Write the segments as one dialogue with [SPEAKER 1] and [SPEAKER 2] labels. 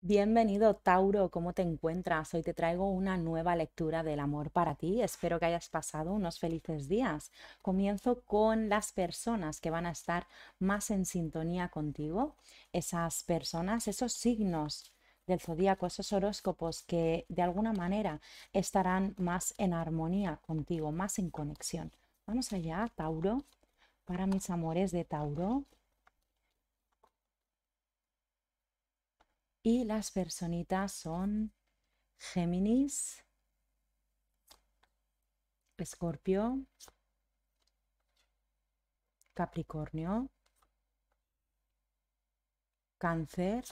[SPEAKER 1] Bienvenido Tauro, ¿cómo te encuentras? Hoy te traigo una nueva lectura del amor para ti. Espero que hayas pasado unos felices días. Comienzo con las personas que van a estar más en sintonía contigo, esas personas, esos signos del zodíaco, esos horóscopos que de alguna manera estarán más en armonía contigo, más en conexión. Vamos allá, Tauro, para mis amores de Tauro. Y las personitas son Géminis, Escorpio, Capricornio, Cáncer,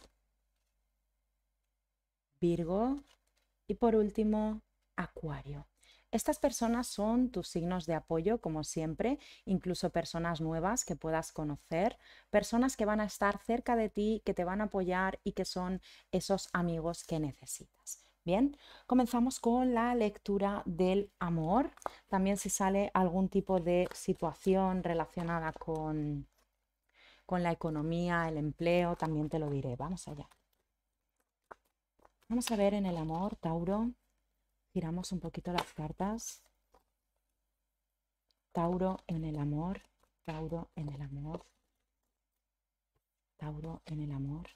[SPEAKER 1] Virgo y por último Acuario. Estas personas son tus signos de apoyo, como siempre, incluso personas nuevas que puedas conocer, personas que van a estar cerca de ti, que te van a apoyar y que son esos amigos que necesitas. Bien, comenzamos con la lectura del amor. También si sale algún tipo de situación relacionada con, con la economía, el empleo, también te lo diré. Vamos allá. Vamos a ver en el amor, Tauro. Tiramos un poquito las cartas. Tauro en el amor, Tauro en el amor, Tauro en el amor.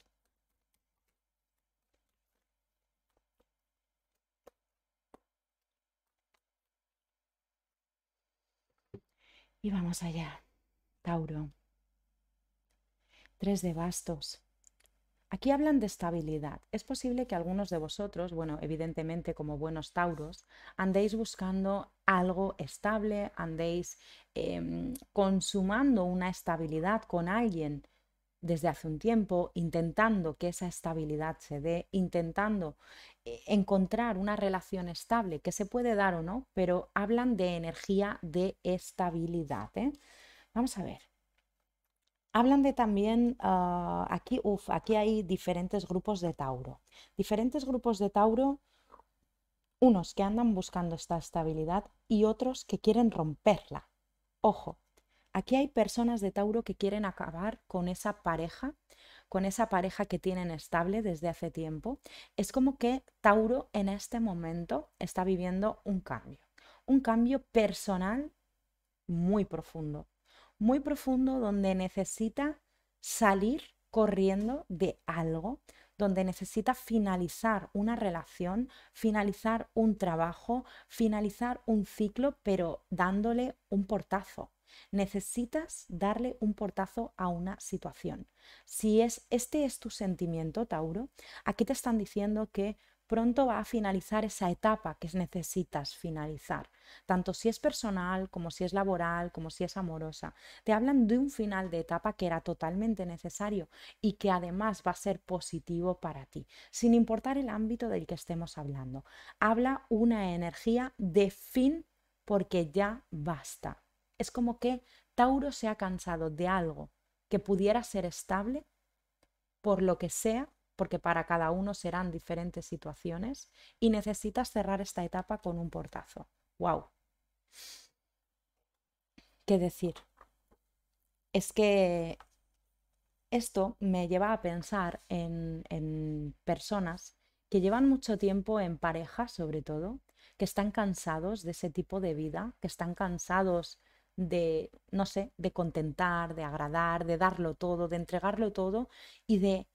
[SPEAKER 1] Y vamos allá, Tauro. Tres de bastos, Aquí hablan de estabilidad. Es posible que algunos de vosotros, bueno, evidentemente como buenos tauros, andéis buscando algo estable, andéis em, consumando una estabilidad con alguien desde hace un tiempo, intentando que esa estabilidad se dé, intentando eh, encontrar una relación estable que se puede dar o no, pero hablan de energía de estabilidad. ¿eh? Vamos a ver. Hablan de también, ah, aquí, uf, aquí hay diferentes grupos de Tauro. Diferentes grupos de Tauro, unos que andan buscando esta estabilidad y otros que quieren romperla. Ojo, aquí hay personas de Tauro que quieren acabar con esa pareja, con esa pareja que tienen estable desde hace tiempo. Es como que Tauro en este momento está viviendo un cambio, un cambio personal muy profundo muy profundo donde necesita salir corriendo de algo, donde necesita finalizar una relación, finalizar un trabajo, finalizar un ciclo, pero dándole un portazo. Necesitas darle un portazo a una situación. Si es este es tu sentimiento, Tauro, aquí te están diciendo que pronto va a finalizar esa etapa que necesitas finalizar, tanto si es personal como si es laboral, como si es amorosa. Te hablan de un final de etapa que era totalmente necesario y que además va a ser positivo para ti, sin importar el ámbito del que estemos hablando. Habla una energía de fin porque ya basta. Es como que Tauro se ha cansado de algo que pudiera ser estable, por lo que sea, porque para cada uno serán diferentes situaciones y necesitas cerrar esta etapa con un portazo. ¡Wow! ¿Qué decir? Es que esto me lleva a pensar en, en personas que llevan mucho tiempo en pareja, sobre todo, que están cansados de ese tipo de vida, que están cansados de, no sé, de contentar, de agradar, de darlo todo, de entregarlo todo y de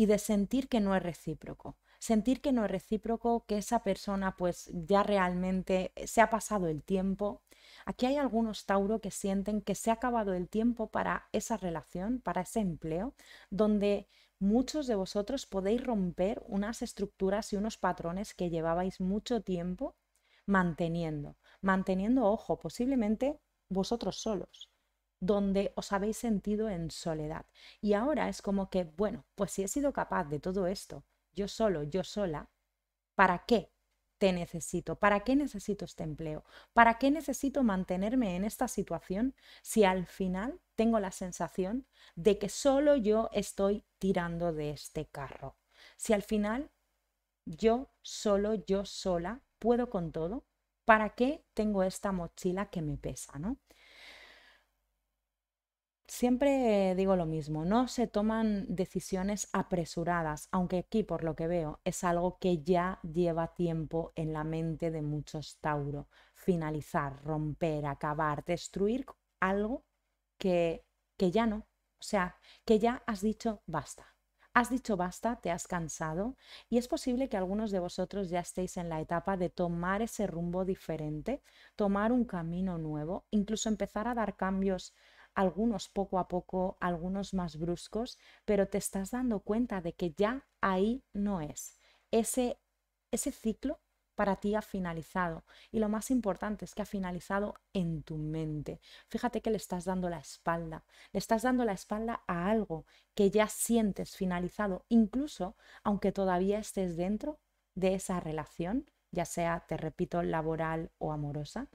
[SPEAKER 1] y de sentir que no es recíproco. Sentir que no es recíproco, que esa persona pues ya realmente eh, se ha pasado el tiempo. Aquí hay algunos Tauro que sienten que se ha acabado el tiempo para esa relación, para ese empleo, donde muchos de vosotros podéis romper unas estructuras y unos patrones que llevabais mucho tiempo manteniendo, manteniendo, ojo, posiblemente vosotros solos donde os habéis sentido en soledad. Y ahora es como que, bueno, pues si he sido capaz de todo esto, yo solo, yo sola, ¿para qué te necesito? ¿Para qué necesito este empleo? ¿Para qué necesito mantenerme en esta situación si al final tengo la sensación de que solo yo estoy tirando de este carro? Si al final yo solo, yo sola, puedo con todo, ¿para qué tengo esta mochila que me pesa, no? siempre digo lo mismo, no se toman decisiones apresuradas, aunque aquí por lo que veo es algo que ya lleva tiempo en la mente de muchos Tauro. Finalizar, romper, acabar, destruir algo que, que ya no. O sea, que ya has dicho basta. Has dicho basta, te has cansado y es posible que algunos de vosotros ya estéis en la etapa de tomar ese rumbo diferente, tomar un camino nuevo, incluso empezar a dar cambios algunos poco a poco, algunos más bruscos, pero te estás dando cuenta de que ya ahí no es. Ese, ese ciclo para ti ha finalizado. Y lo más importante es que ha finalizado en tu mente. Fíjate que le estás dando la espalda. Le estás dando la espalda a algo que ya sientes finalizado, incluso aunque todavía estés dentro de esa relación, ya sea, te repito, laboral o amorosa.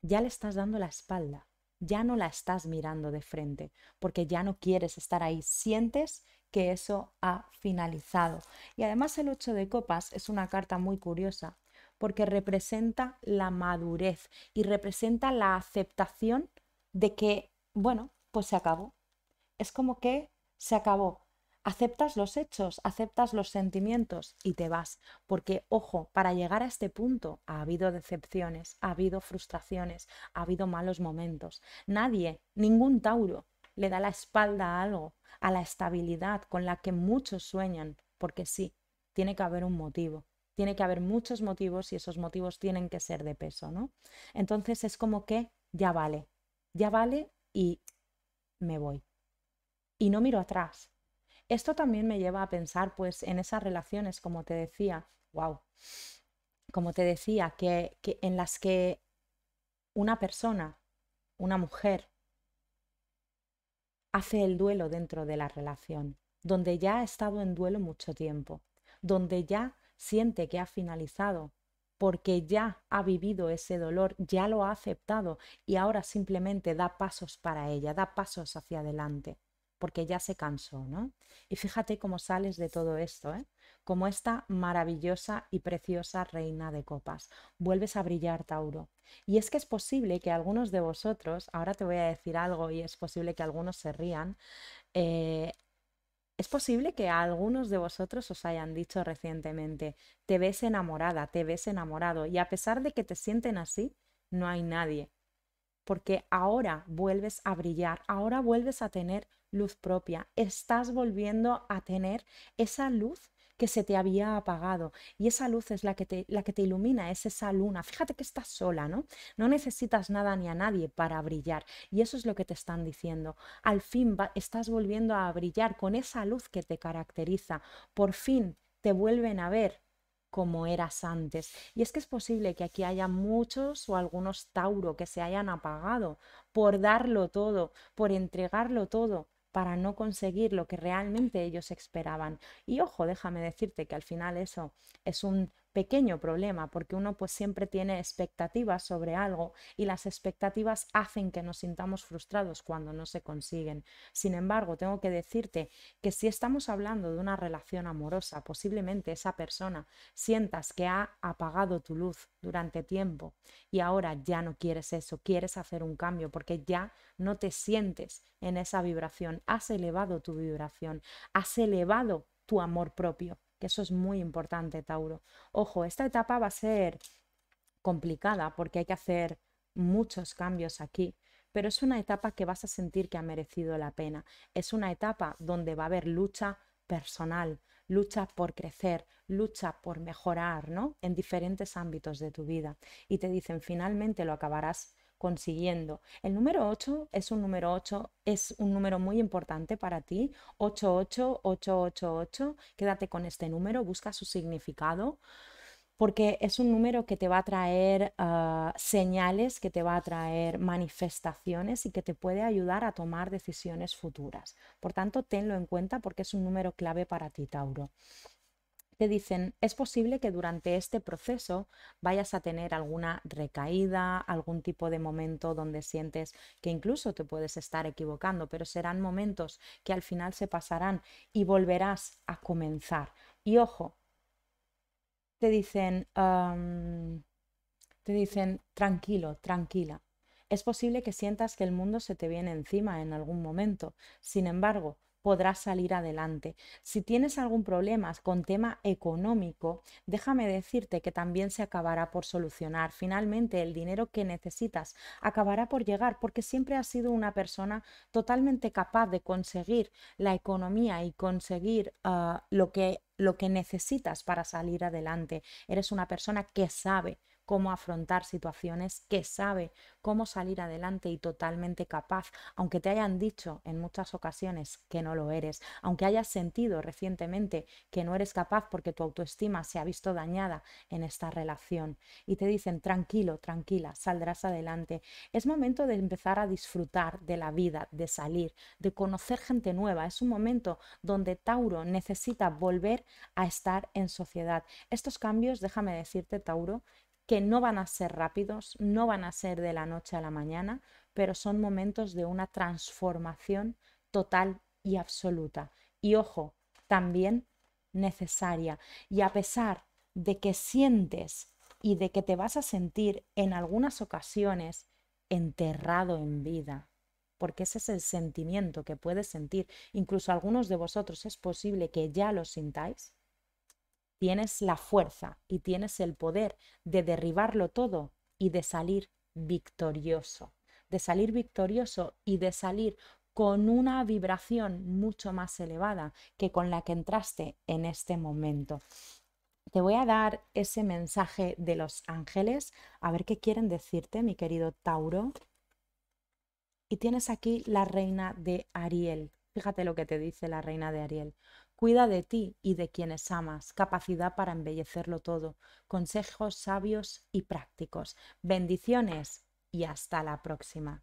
[SPEAKER 1] Ya le estás dando la espalda ya no la estás mirando de frente, porque ya no quieres estar ahí, sientes que eso ha finalizado. Y además el 8 de copas es una carta muy curiosa, porque representa la madurez y representa la aceptación de que, bueno, pues se acabó. Es como que se acabó, aceptas los hechos, aceptas los sentimientos y te vas. Porque, ojo, para llegar a este punto ha habido decepciones, ha habido frustraciones, ha habido malos momentos. Nadie, ningún Tauro, le da la espalda a algo, a la estabilidad con la que muchos sueñan, porque sí, tiene que haber un motivo. Tiene que haber muchos motivos y esos motivos tienen que ser de peso, ¿no? Entonces es como que ya vale, ya vale y me voy. Y no miro atrás, esto también me lleva a pensar pues en esas relaciones, como te decía, wow, como te decía, que en las que una persona, una mujer, hace el duelo dentro de la relación, donde ya ha estado en duelo mucho tiempo, donde ya siente que ha finalizado, porque ya ha vivido ese dolor, ya lo ha aceptado y ahora simplemente da pasos para ella, da pasos hacia adelante porque ya se cansó, ¿no? Y fíjate cómo sales de todo esto, ¿eh? Como esta maravillosa y preciosa reina de copas. Vuelves a brillar, Tauro. Y es que es posible que algunos de vosotros, ahora te voy a decir algo y es posible que algunos se rían, eh, es posible que algunos de vosotros os hayan dicho recientemente, te ves enamorada, te ves enamorado, y a pesar de que te sienten así, no hay nadie. Porque ahora vuelves a brillar, ahora vuelves a tener luz propia. Estás volviendo a tener esa luz que se te había apagado y esa luz es la que te, la que te ilumina, es esa luna. Fíjate que estás sola, ¿no? No necesitas nada ni a nadie para brillar y eso es lo que te están diciendo. Al fin estás volviendo a brillar con esa luz que te caracteriza. Por fin te vuelven a ver como eras antes. Y es que es posible que aquí haya muchos o algunos Tauro que se hayan apagado por darlo todo, por entregarlo todo, para no conseguir lo que realmente ellos esperaban. Y ojo, déjame decirte que al final eso es un pequeño problema, porque uno pues siempre tiene expectativas sobre algo y las expectativas hacen que nos sintamos frustrados cuando no se consiguen. Sin embargo, tengo que decirte que si estamos hablando de una relación amorosa, posiblemente esa persona sientas que ha apagado tu luz durante tiempo y ahora ya no quieres eso, quieres hacer un cambio porque ya no te sientes en esa vibración, has elevado tu vibración, has elevado tu amor propio eso es muy importante, Tauro. Ojo, esta etapa va a ser complicada porque hay que hacer muchos cambios aquí, pero es una etapa que vas a sentir que ha merecido la pena. Es una etapa donde va a haber lucha personal, lucha por crecer, lucha por mejorar, ¿no? En diferentes ámbitos de tu vida. Y te dicen, finalmente lo acabarás consiguiendo. El número 8 es un número 8, es un número muy importante para ti. 88888, quédate con este número, busca su significado porque es un número que te va a traer ah, señales, que te va a traer manifestaciones y que te puede ayudar a tomar decisiones futuras. Por tanto, tenlo en cuenta porque es un número clave para ti, Tauro te dicen, es posible que durante este proceso vayas a tener alguna recaída, algún tipo de momento donde sientes que incluso te puedes estar equivocando, pero serán momentos que al final se pasarán y volverás a comenzar. Y ojo, te dicen, te dicen, tranquilo, tranquila. Es posible que sientas que el mundo se te viene encima en algún momento. Sin embargo, podrás salir adelante. Si tienes algún problema con tema económico, déjame decirte que también se acabará por solucionar. Finalmente, el dinero que necesitas acabará por llegar porque siempre has sido una persona totalmente capaz de conseguir la economía y conseguir ah, lo, que, lo que necesitas para salir adelante. Eres una persona que sabe cómo afrontar situaciones, que sabe cómo salir adelante y totalmente capaz, aunque te hayan dicho en muchas ocasiones que no lo eres, aunque hayas sentido recientemente que no eres capaz porque tu autoestima se ha visto dañada en esta relación y te dicen tranquilo, tranquila, saldrás adelante. Es momento de empezar a disfrutar de la vida, de salir, de conocer gente nueva. Es un momento donde Tauro necesita volver a estar en sociedad. Estos cambios, déjame decirte, Tauro, que no van a ser rápidos, no van a ser de la noche a la mañana, pero son momentos de una transformación total y absoluta. Y ojo, también necesaria. Y a pesar de que sientes y de que te vas a sentir en algunas ocasiones enterrado en vida, porque ese es el sentimiento que puedes sentir. Incluso algunos de vosotros es posible que ya lo sintáis, tienes la fuerza y tienes el poder de derribarlo todo y de salir victorioso, de salir victorioso y de salir con una vibración mucho más elevada que con la que entraste en este momento. Te voy a dar ese mensaje de los ángeles, a ver qué quieren decirte, mi querido Tauro. Y tienes aquí la reina de Ariel. Fíjate lo que te dice la reina de Ariel. Cuida de ti y de quienes amas, capacidad para embellecerlo todo, consejos sabios y prácticos. Bendiciones y hasta la próxima.